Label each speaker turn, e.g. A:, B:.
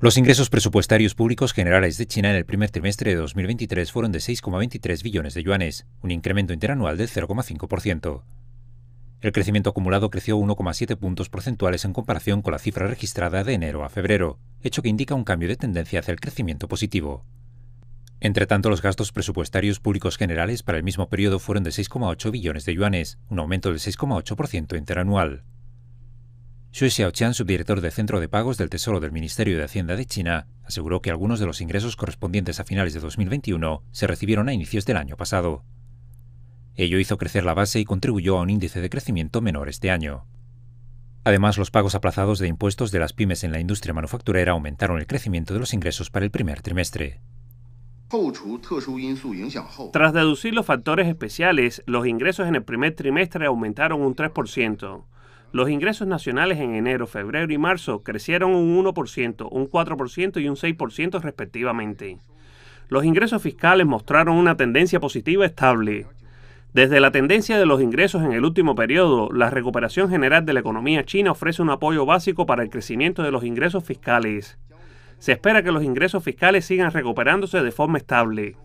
A: Los ingresos presupuestarios públicos generales de China en el primer trimestre de 2023 fueron de 6,23 billones de yuanes, un incremento interanual del 0,5%. El crecimiento acumulado creció 1,7 puntos porcentuales en comparación con la cifra registrada de enero a febrero, hecho que indica un cambio de tendencia hacia el crecimiento positivo. Entre tanto, los gastos presupuestarios públicos generales para el mismo periodo fueron de 6,8 billones de yuanes, un aumento del 6,8% interanual. Xu Xiaoqian, subdirector del Centro de Pagos del Tesoro del Ministerio de Hacienda de China, aseguró que algunos de los ingresos correspondientes a finales de 2021 se recibieron a inicios del año pasado. Ello hizo crecer la base y contribuyó a un índice de crecimiento menor este año. Además, los pagos aplazados de impuestos de las pymes en la industria manufacturera aumentaron el crecimiento de los ingresos para el primer trimestre.
B: Tras deducir los factores especiales, los ingresos en el primer trimestre aumentaron un 3%. Los ingresos nacionales en enero, febrero y marzo crecieron un 1%, un 4% y un 6% respectivamente. Los ingresos fiscales mostraron una tendencia positiva estable. Desde la tendencia de los ingresos en el último periodo, la recuperación general de la economía china ofrece un apoyo básico para el crecimiento de los ingresos fiscales. Se espera que los ingresos fiscales sigan recuperándose de forma estable.